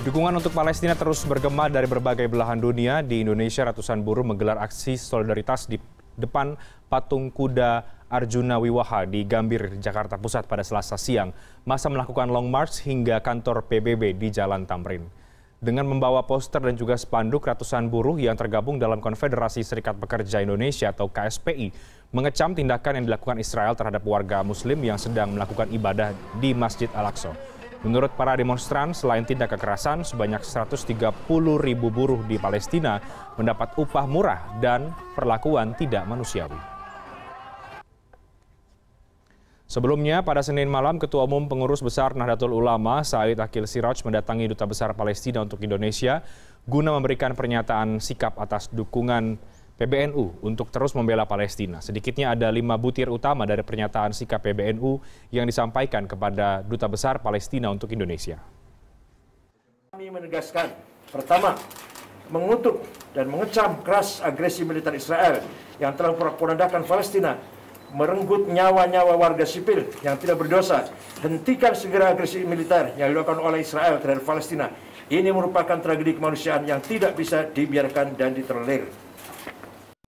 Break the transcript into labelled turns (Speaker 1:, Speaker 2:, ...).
Speaker 1: Dukungan untuk Palestina terus bergema dari berbagai belahan dunia. Di Indonesia, ratusan buruh menggelar aksi solidaritas di depan patung kuda Arjuna Wiwaha di Gambir, Jakarta Pusat pada selasa siang. Masa melakukan long march hingga kantor PBB di Jalan Tamrin. Dengan membawa poster dan juga spanduk, ratusan buruh yang tergabung dalam Konfederasi Serikat Pekerja Indonesia atau KSPI mengecam tindakan yang dilakukan Israel terhadap warga muslim yang sedang melakukan ibadah di Masjid Al-Aqsa. Menurut para demonstran, selain tindak kekerasan, sebanyak 130 ribu buruh di Palestina mendapat upah murah dan perlakuan tidak manusiawi. Sebelumnya, pada Senin malam, Ketua Umum Pengurus Besar Nahdlatul Ulama, Said Akil Siraj, mendatangi Duta Besar Palestina untuk Indonesia guna memberikan pernyataan sikap atas dukungan PBNU untuk terus membela Palestina. Sedikitnya ada lima butir utama dari pernyataan sikap PBNU yang disampaikan kepada Duta Besar Palestina untuk Indonesia.
Speaker 2: Kami menegaskan, pertama, mengutuk dan mengecam keras agresi militer Israel yang telah memporak Palestina, merenggut nyawa-nyawa warga sipil yang tidak berdosa. Hentikan segera agresi militer yang dilakukan oleh Israel terhadap Palestina. Ini merupakan tragedi kemanusiaan yang tidak bisa dibiarkan dan diterlir.